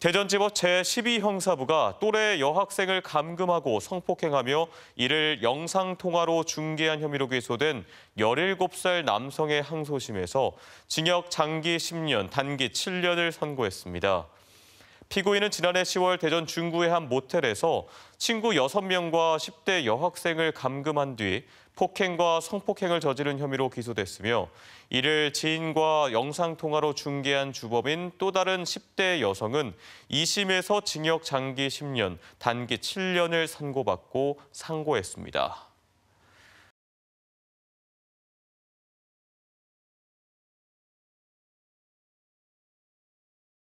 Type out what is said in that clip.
대전지법 제12형사부가 또래 여학생을 감금하고 성폭행하며 이를 영상통화로 중계한 혐의로 기소된 17살 남성의 항소심에서 징역 장기 10년, 단기 7년을 선고했습니다. 피고인은 지난해 10월 대전 중구의 한 모텔에서 친구 6명과 10대 여학생을 감금한 뒤 폭행과 성폭행을 저지른 혐의로 기소됐으며 이를 지인과 영상통화로 중계한 주범인 또 다른 10대 여성은 2심에서 징역 장기 10년, 단기 7년을 선고받고 상고했습니다.